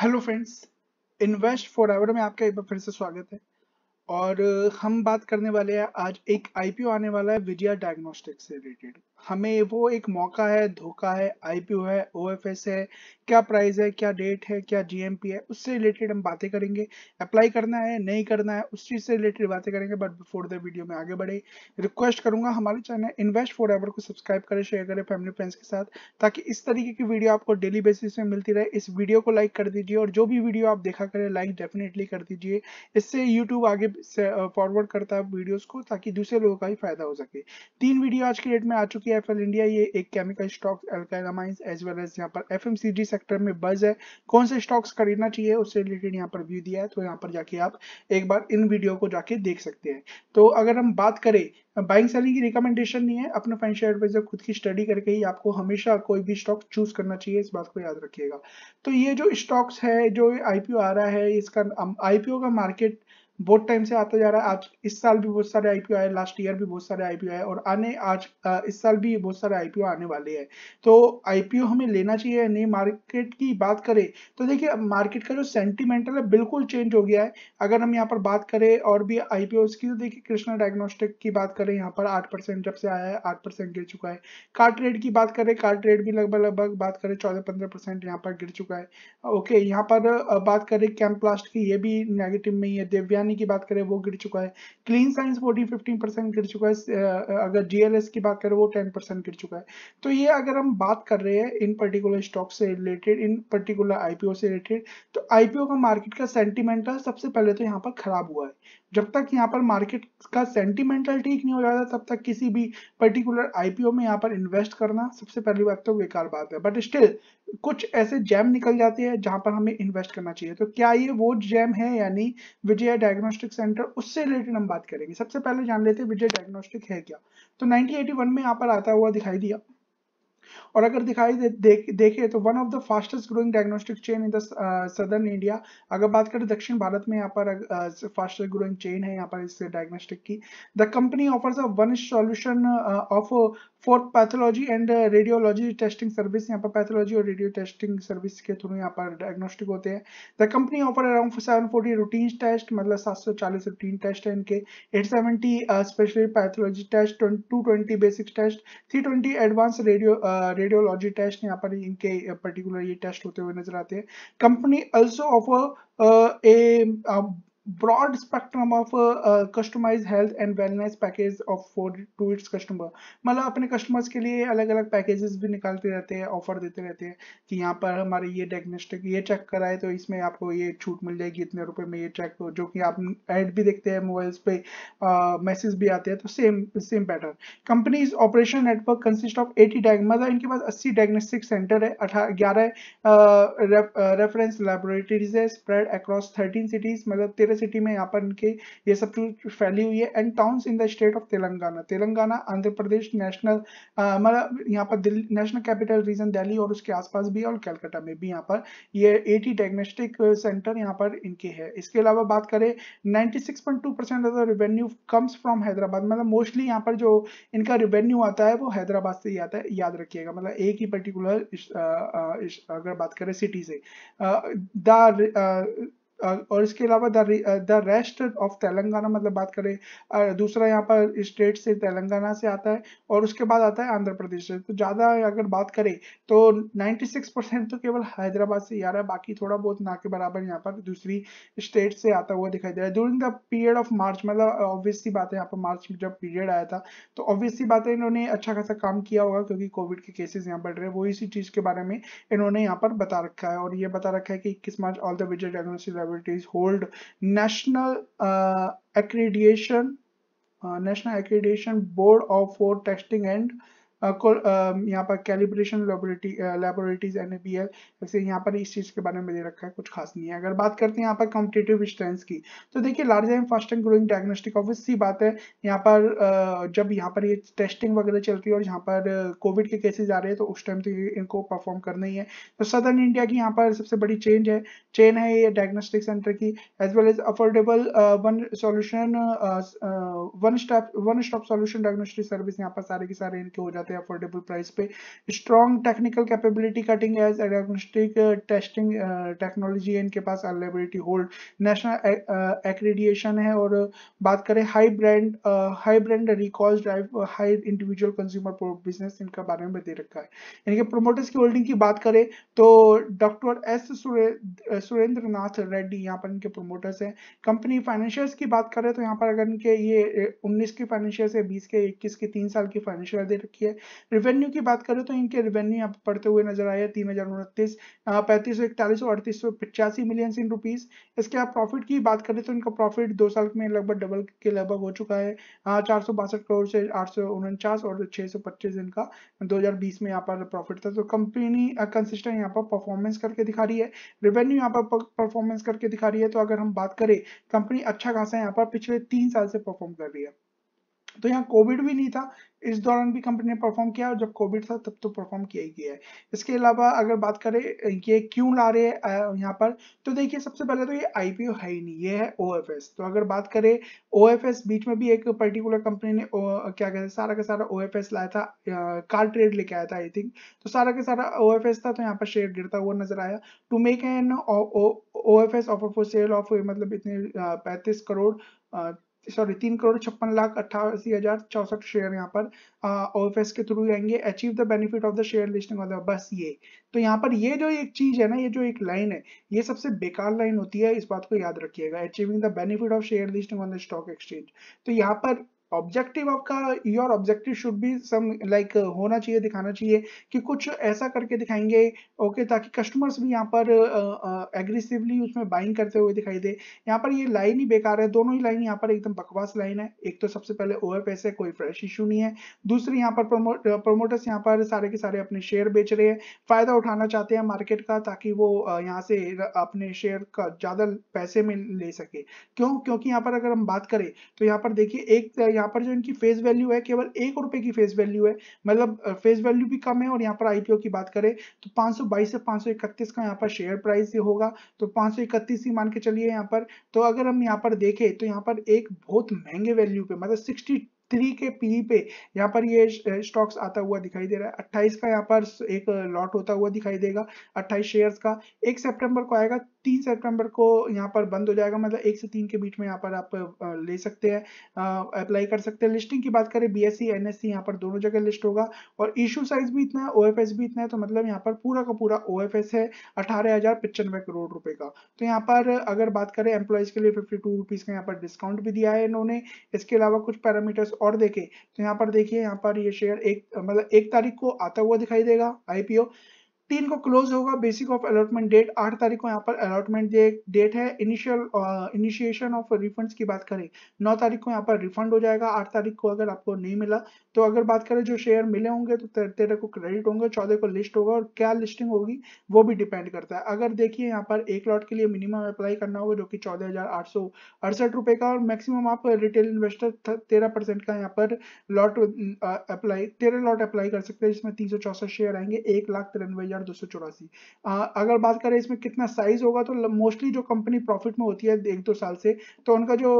Hello friends invest for ever में आपका एक बार फिर से स्वागत है और हम बात करने वाले हैं आज एक आईपीओ आने वाला है विजया डायग्नोस्टिक्स से रिलेटेड हमें वो एक मौका है धोखा है आईपीओ है ओएफएस है क्या प्राइस है क्या डेट है क्या जीएमपी है उससे रिलेटेड हम बातें करेंगे अप्लाई करना है नहीं करना है उस चीज से रिलेटेड बातें करेंगे बट बिफोर द वीडियो में आगे बढ़े रिक्वेस्ट करूंगा हमारे चैनल इन्वेस्ट फॉर एवर को सब्सक्राइब करें शेयर करें फैमिली फ्रेंड्स के साथ ताकि इस तरीके की वीडियो आपको डेली बेसिस में मिलती रहे इस वीडियो को लाइक कर दीजिए और जो भी वीडियो आप देखा करें लाइक डेफिनेटली कर दीजिए इससे यूट्यूब आगे फॉरवर्ड करता है वीडियोज को ताकि दूसरे लोगों का ही फायदा हो सके तीन वीडियो आज की डेट में आ चुकी पीपीएफएल इंडिया ये एक chemical stocks Alkyl Amines as well as यहाँ पर एफएमसीजी सेक्टर में बज है कौन से स्टॉक्स खरीदना चाहिए उससे रिलेटेड यहाँ पर व्यू दिया है तो यहाँ पर जाके आप एक बार इन वीडियो को जाके देख सकते हैं तो अगर हम बात करें बाइंग सेलिंग की रिकमेंडेशन नहीं है अपने फाइनेंशियल एडवाइजर खुद की स्टडी करके ही आपको हमेशा कोई भी स्टॉक चूज करना चाहिए इस बात को याद रखिएगा तो ये जो स्टॉक्स है जो आईपीओ आ रहा है इसका आईपीओ का मार्केट बहुत टाइम से आता जा रहा है आज इस साल भी बहुत सारे आईपीओ आए लास्ट ईयर भी बहुत सारे आईपीओ आए और आने आज इस साल भी बहुत सारे आईपीओ आने वाले हैं तो आईपीओ हमें लेना चाहिए नहीं मार्केट की बात करें तो देखिए मार्केट का जो सेंटिमेंटल है बिल्कुल चेंज हो गया है अगर हम यहाँ पर बात करें और भी आईपीओ की तो देखिए कृष्णा डायग्नोस्टिक की बात करें यहाँ पर आठ परसेंट जब से आया है आठ परसेंट गिर चुका है कार ट्रेड की बात करें कार ट्रेड भी लगभग लगभग बात करें चौदह पंद्रह परसेंट यहाँ पर गिर चुका है ओके यहाँ पर बात करें कैम्प प्लास्ट की ये भी नेगेटिव में ही है दिव्यांग ईरानी की बात करें वो गिर चुका है clean science fourteen fifteen percent गिर चुका है अगर जीएलएस की बात करें वो टेन परसेंट गिर चुका है तो ये अगर हम बात कर रहे हैं इन पर्टिकुलर स्टॉक से रिलेटेड इन पर्टिकुलर आईपीओ से रिलेटेड तो आईपीओ का मार्केट का सेंटिमेंटल सबसे पहले तो यहाँ पर खराब हुआ है जब तक यहाँ पर मार्केट का सेंटिमेंटल ठीक नहीं हो जाता तब तक किसी भी पर्टिकुलर आईपीओ में यहाँ पर इन्वेस्ट करना सबसे पहली बात तो बेकार बात है बट स्टिल कुछ ऐसे जैम निकल जाते हैं जहां पर हमें इन्वेस्ट करना चाहिए तो क्या ये वो जैम है यानी विजय डायग्नोस्टिक सेंटर उससे रिलेटेड हम बात करेंगे सबसे पहले जान लेते हैं विजय डायग्नोस्टिक है क्या तो 1981 में यहाँ पर आता हुआ दिखाई दिया और अगर दिखाई दे, दे, देखे तो one of the fastest growing diagnostic chain in the southern India अगर बात करें दक्षिण भारत में यहाँ पर फास्टेस्ट ग्रोइंग चेन है यहाँ पर इस डायग्नोस्टिक की the company offers a one solution of for pathology and radiology testing service यहाँ पर पैथोलॉजी और रेडियो टेस्टिंग सर्विस के थ्रू यहाँ पर डायग्नोस्टिक होते हैं the company offer around seven forty routine test मतलब सात सौ चालीस रूटीन टेस्ट है इनके eight seventy specially pathology test two twenty basic test three twenty advance radio radiology test यहाँ पर इनके पर्टिकुलर ये टेस्ट होते हुए नजर आते हैं company also offer a broad spectrum of uh, uh, customized health and wellness package of for to its customer मतलब अपने customers के लिए अलग अलग packages भी निकालते रहते हैं offer देते रहते हैं कि यहाँ पर हमारे ये diagnostic ये check कराए तो इसमें आपको ये छूट मिल जाएगी इतने रुपए में ये check जो कि आप ad भी देखते हैं mobiles पे मैसेज uh, भी आते हैं तो same same pattern companies operation network consist of 80 डायग मतलब इनके पास 80 डायग्नोस्टिक सेंटर है ग्यारह रेफरेंस लेबोरेटरीज है स्प्रेड अक्रॉस 13 सिटीज मतलब तेरह सिटी में यहाँ पर इनके ये सब चीज फैली हुई है and towns in the state of Telangana Telangana Andhra Pradesh national मतलब यहाँ पर नेशनल कैपिटल रीजन दिल्ली और उसके आसपास भी और कैलकाटा में भी यहाँ पर ये एटी डायग्नोस्टिक सेंटर यहाँ पर इनके है इसके अलावा बात करें 96.2 of the revenue comes from Hyderabad मतलब मोस्टली यहाँ पर जो इनका रेवेन्यू आता है वो हैदराबाद से ही आता है याद रखिएगा मतलब एक ही पर्टिकुलर अगर बात करें सिटी से द और इसके अलावा द रेस्ट ऑफ तेलंगाना मतलब बात करें दूसरा यहाँ पर स्टेट से तेलंगाना से आता है और उसके बाद आता है आंध्र प्रदेश से तो ज़्यादा अगर बात करें तो 96 परसेंट तो केवल हैदराबाद से ही आ रहा है बाकी थोड़ा बहुत ना के बराबर यहाँ पर दूसरी स्टेट से आता हुआ दिखाई दे रहा है during the period of March मतलब ऑब्वियसली बात है यहाँ पर मार्च में जब पीरियड आया था तो ऑब्वियसली बात है इन्होंने अच्छा खासा काम किया होगा क्योंकि कोविड के केसेज यहाँ बढ़ रहे हैं वो इसी चीज़ के बारे में इन्होंने यहाँ पर बता रखा है और ये बता रखा है कि इक्कीस मार्च all the Vijay diagnosis Diabetes hold national uh, accreditation uh, National Accreditation Board of for testing and यहाँ पर कैलिब्रेशन लेबोरेटरीज एन एल ऐसे यहाँ पर इस चीज के बारे में दे रखा है कुछ खास नहीं है अगर बात करते हैं यहाँ पर कॉम्पिटेटिव स्ट्रेंथ की तो देखिए large and fast and growing diagnostic office सी बात है यहाँ पर जब यहाँ पर ये टेस्टिंग वगैरह चल रही है और यहाँ पर कोविड के केसेज आ रहे हैं तो उस टाइम तो ये इनको परफॉर्म करना ही है तो सदर्न इंडिया की यहाँ पर सबसे बड़ी चेंज है चेन है ये डायग्नोस्टिक सेंटर की as well as affordable one solution one stop one stop solution diagnostic service यहाँ पर सारे के सारे इनके हो जाते जाते हैं अफोर्डेबल प्राइस पे strong technical capability cutting edge diagnostic testing technology है इनके पास अवेलेबिलिटी होल्ड नेशनल एक्रीडिएशन है और uh, बात करें high brand high brand recall drive high individual consumer business इनका बारे में दे रखा है इनके प्रोमोटर्स की होल्डिंग की बात करें तो डॉक्टर एस सुरेंद्र नाथ रेड्डी यहाँ पर इनके प्रोमोटर्स हैं कंपनी फाइनेंशियल्स की बात करें तो यहाँ पर अगर इनके ये 19 uh, के फाइनेंशियल है 20 के 21 के तीन साल की फाइनेंशियल दे रखी है रेवेन्यू की बात करें तो इनके रेवेन्यू यहाँ पढ़ते हुए नजर आए तीन हजार उनतीस पैंतीस सौ इकतालीस और अड़तीस सौ पिचासी मिलियन इन रुपीज इसके आप प्रॉफिट की बात करें तो इनका प्रॉफिट दो साल में लगभग डबल के लगभग हो चुका है हाँ, चार सौ बासठ करोड़ से आठ और छह सौ पच्चीस इनका दो में यहाँ पर प्रॉफिट था तो कंपनी कंसिस्टेंट यहाँ पर परफॉर्मेंस करके दिखा रही है रेवेन्यू यहाँ पर परफॉर्मेंस करके दिखा रही है तो अगर हम बात करें कंपनी अच्छा खासा यहाँ पर पिछले तीन साल से परफॉर्म कर रही है तो यहाँ कोविड भी नहीं था इस दौरान भी कंपनी ने परफॉर्म किया और जब कोविड था तब तो परफॉर्म किया ही किया है इसके अलावा अगर बात करें ये क्यों ला रहे हैं यहाँ पर तो देखिए सबसे पहले तो ये आईपीओ है ही नहीं ये है ओ तो अगर बात करें ओ बीच में भी एक पर्टिकुलर कंपनी ने ओ, क्या कहते हैं सारा का सारा ओ लाया था कार ट्रेड लेके आया था आई थिंक तो सारा का सारा ओ था तो यहाँ पर शेयर गिरता हुआ नजर आया to make an O F S offer for sale of मतलब इतने पैंतीस करोड़ सॉरी तीन करोड़ छप्पन लाख अट्ठासी हजार चौसठ शेयर यहाँ पर ओ एफ एस के थ्रू आएंगे achieve the benefit of the share listing of the बस ये तो यहाँ पर ये जो एक चीज है ना ये जो एक लाइन है ये सबसे बेकार लाइन होती है इस बात को याद रखिएगा achieving the benefit of share listing on the stock exchange तो यहाँ पर ऑब्जेक्टिव आपका your objective should be some like होना चाहिए दिखाना चाहिए कि कुछ ऐसा करके दिखाएंगे ओके okay, ताकि कस्टमर्स भी यहाँ पर एग्रेसिवली uh, uh, उसमें बाइंग करते हुए दिखाई दे यहाँ पर ये लाइन ही बेकार है दोनों ही लाइन यहाँ पर एकदम बकवास लाइन है एक तो सबसे पहले ओवर है कोई फ्रेश इशू नहीं है दूसरी यहाँ पर प्रोमोटर्स uh, यहाँ पर सारे के सारे अपने शेयर बेच रहे हैं फायदा उठाना चाहते हैं मार्केट का ताकि वो uh, यहाँ से अपने शेयर का ज्यादा पैसे में ले सके क्यों क्योंकि यहाँ पर अगर हम बात करें तो यहाँ पर देखिए एक यहाँ पर जो इनकी फेस वैल्यू है केवल एक रुपए की फेस वैल्यू है मतलब फेस वैल्यू भी कम है और यहाँ पर आईपीओ की बात करें तो 522 से 531 का यहाँ पर शेयर प्राइस ये होगा तो 531 ही मान के चलिए यहाँ पर तो अगर हम यहाँ पर देखें तो यहाँ पर एक बहुत महंगे वैल्यू पे मतलब सिक्सटी थ्री के पी पे यहाँ पर ये स्टॉक्स आता हुआ दिखाई दे रहा है अट्ठाईस का यहाँ पर एक लॉट होता हुआ दिखाई देगा अट्ठाईस शेयर्स का एक सितंबर को आएगा तीन सितंबर को यहाँ पर बंद हो जाएगा मतलब एक से तीन के बीच में यहाँ पर आप ले सकते हैं अप्लाई कर सकते हैं लिस्टिंग की बात करें बीएससी एनएससी e, e, यहाँ पर दोनों जगह लिस्ट होगा और इशू साइज भी इतना है ओ भी इतना है तो मतलब यहाँ पर पूरा का पूरा ओ है अठारह हजार पचानवे करोड़ रुपए का तो यहाँ पर अगर बात करें एम्प्लॉयज के लिए फिफ्टी टू रुपीज का यहाँ पर डिस्काउंट भी दिया है इन्होंने इसके अलावा कुछ पैरामीटर्स और देखे तो यहाँ पर देखिए यहाँ पर ये शेयर एक मतलब एक तारीख को आता हुआ दिखाई देगा आईपीओ तीन को क्लोज होगा बेसिक ऑफ अलॉटमेंट डेट आठ तारीख को यहाँ पर अलॉटमेंट डेट है इनिशियल इनिशिएशन ऑफ रिफंड्स की बात करें नौ तारीख को यहाँ पर रिफंड हो जाएगा आठ तारीख को अगर आपको नहीं मिला तो अगर बात करें जो शेयर मिले होंगे तो तेरह को क्रेडिट होंगे चौदह को लिस्ट होगा और क्या लिस्टिंग होगी वो भी डिपेंड करता है अगर देखिए यहाँ पर एक लॉट के लिए मिनिमम अप्लाई करना होगा जो कि चौदह रुपए का और मैक्सिमम आप रिटेल इन्वेस्टर तेरह का यहाँ पर लॉट अप्लाई तेरह लॉट अप्लाई कर सकते हैं जिसमें तीन शेयर आएंगे एक लाख तिरानवे हजार अगर बात करें इसमें कितना साइज होगा तो मोस्टली जो कंपनी प्रॉफिट में होती है एक दो साल से तो उनका जो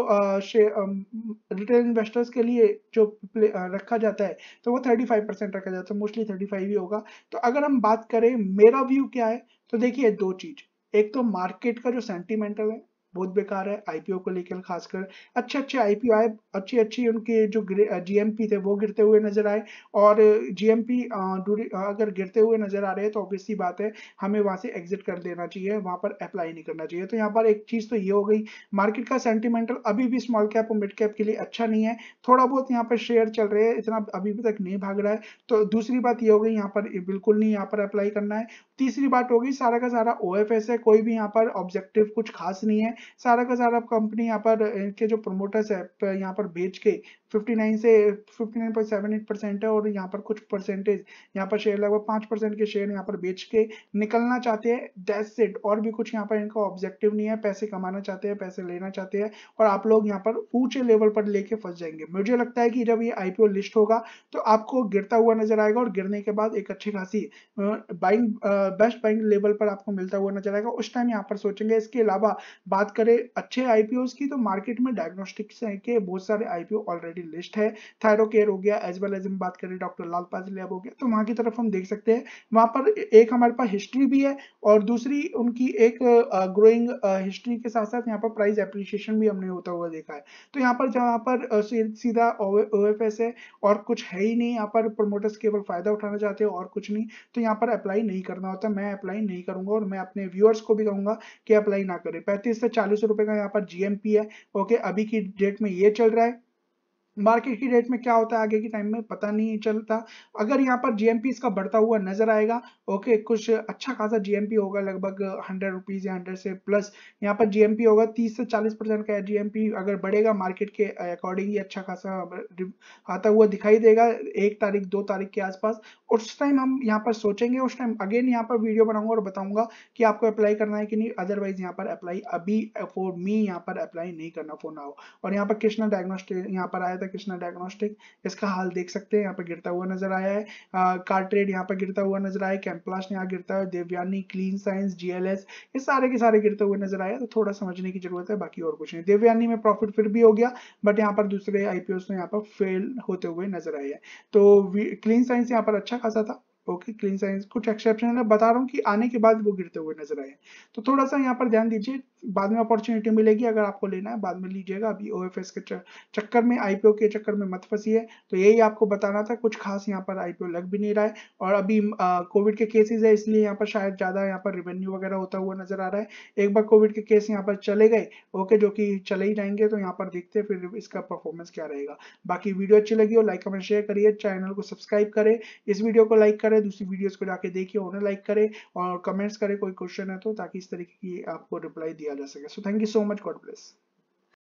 रिटेल इन्वेस्टर्स के लिए जो रखा जाता है तो वो थर्टी फाइव परसेंट रखा जाता है मोस्टली थर्टी फाइव ही होगा तो अगर हम बात करें मेरा व्यू क्या है तो देखिए दो चीज एक तो मार्केट का जो सेंटिमेंटल है बहुत बेकार है आईपीओ को लेकर खासकर अच्छे अच्छे आईपीओ आए अच्छी अच्छी उनके जो जीएमपी थे वो गिरते हुए नजर आए और जीएमपी अगर गिरते हुए नजर आ रहे हैं तो ऑब्वियसली बात है हमें वहां से एग्जिट कर देना चाहिए वहां पर अप्लाई नहीं करना चाहिए तो यहाँ पर एक चीज तो ये हो गई मार्केट का सेंटिमेंटल अभी भी स्मॉल कैप और मिड कैप के लिए अच्छा नहीं है थोड़ा बहुत यहाँ पर शेयर चल रहे हैं इतना अभी भी तक नहीं भाग रहा है तो दूसरी बात ये हो गई यहाँ पर बिल्कुल नहीं यहाँ पर अप्लाई करना है तीसरी बात होगी सारा का सारा ओ है कोई भी यहाँ पर ऑब्जेक्टिव कुछ खास नहीं है सारा का सारा कंपनी यहाँ पर के जो प्रमोटर्स है यहाँ पर बेच के 59 से 59.78 परसेंट है और यहाँ पर कुछ परसेंटेज यहाँ पर शेयर लगभग पाँच परसेंट के शेयर यहाँ पर बेच के निकलना चाहते हैं दैट्स इट और भी कुछ यहाँ पर इनका ऑब्जेक्टिव नहीं है पैसे कमाना चाहते हैं पैसे लेना चाहते हैं और आप लोग यहाँ पर ऊंचे लेवल पर लेके फंस जाएंगे मुझे लगता है कि जब ये आई लिस्ट होगा तो आपको गिरता हुआ नजर आएगा और गिरने के बाद एक अच्छी खासी बाइंग बेस्ट बाइंग लेवल पर आपको मिलता हुआ नजर आएगा उस टाइम यहाँ पर सोचेंगे इसके अलावा बात करें अच्छे आईपीओ की तो मार्केट में डायग्नोस्टिक्स है के बहुत सारे आईपीओ ऑलरेडी लिस्ट है थायरो केयर हो गया एज वेल एज हम बात करें डॉक्टर लाल पास लैब हो गया तो वहां की तरफ हम देख सकते हैं वहां पर एक हमारे पास हिस्ट्री भी है और दूसरी उनकी एक ग्रोइंग हिस्ट्री के साथ साथ यहाँ पर प्राइस एप्रिसिएशन भी हमने होता हुआ देखा है तो यहाँ पर जहाँ पर सीधा ओ है और कुछ है ही नहीं यहाँ पर प्रोमोटर्स केवल फायदा उठाना चाहते हैं और कुछ नहीं तो यहाँ पर अप्लाई नहीं करना होता मैं अप्लाई नहीं करूंगा और मैं अपने व्यूअर्स को भी कहूंगा कि अप्लाई ना करें पैंतीस से चालीस रुपए का यहाँ पर जीएमपी है ओके अभी की डेट में ये चल रहा है मार्केट की रेट में क्या होता है आगे के टाइम में पता नहीं चलता अगर यहाँ पर जीएमपी इसका बढ़ता हुआ नजर आएगा ओके कुछ अच्छा खासा जीएमपी होगा लगभग हंड्रेड रुपीज या हंड्रेड से प्लस यहाँ पर जीएमपी होगा तीस से चालीस परसेंट का जीएमपी अगर बढ़ेगा मार्केट के अकॉर्डिंग ही अच्छा खासा आता हुआ दिखाई देगा एक तारीख दो तारीख के आसपास उस टाइम हम यहाँ पर सोचेंगे उस टाइम अगेन यहाँ पर वीडियो बनाऊंगा और बताऊंगा कि आपको अप्लाई करना है कि नहीं अदरवाइज यहाँ पर अप्लाई अभी फॉर मी यहाँ पर अप्लाई नहीं करना फोन आओ और यहाँ पर कृष्णा डायग्नोस्टिक यहाँ पर आया था है कृष्णा डायग्नोस्टिक इसका हाल देख सकते हैं यहाँ पर गिरता हुआ नजर आया है कार्ट्रेड यहाँ पर गिरता हुआ नजर आया कैम्पलाश यहाँ गिरता है देवयानी क्लीन साइंस जीएलएस ये सारे के सारे गिरते हुए नजर आया तो थोड़ा समझने की जरूरत है बाकी और कुछ नहीं देवयानी में प्रॉफिट फिर भी हो गया बट यहाँ पर दूसरे आईपीओ में यहाँ पर फेल होते हुए नजर आए हैं तो क्लीन साइंस यहाँ पर अच्छा खासा था ओके क्लीन साइंस कुछ एक्सेप्शन है बता रहा हूँ कि आने के बाद वो गिरते हुए नजर आए तो थोड़ा सा यहाँ पर ध्यान दीजिए बाद में अपॉर्चुनिटी मिलेगी अगर आपको लेना है बाद में लीजिएगा अभी ओ के चक्कर में आईपीओ के चक्कर में मत फंसिए तो यही आपको बताना था कुछ खास यहाँ पर आईपीओ लग भी नहीं रहा है और अभी कोविड के केसेस है इसलिए यहाँ पर शायद ज़्यादा यहाँ पर रेवेन्यू वगैरह होता हुआ नजर आ रहा है एक बार कोविड के केस यहाँ पर चले गए ओके जो कि चले ही जाएंगे तो यहाँ पर देखते हैं फिर इसका परफॉर्मेंस क्या रहेगा बाकी वीडियो अच्छी लगी हो लाइक कमेंट शेयर करिए चैनल को सब्सक्राइब करें इस वीडियो को लाइक करें दूसरी वीडियोज को जाके देखिए उन्हें लाइक करें और कमेंट्स करें कोई क्वेश्चन है तो ताकि इस तरीके की आपको रिप्लाई दिया again. So thank you so much. God bless.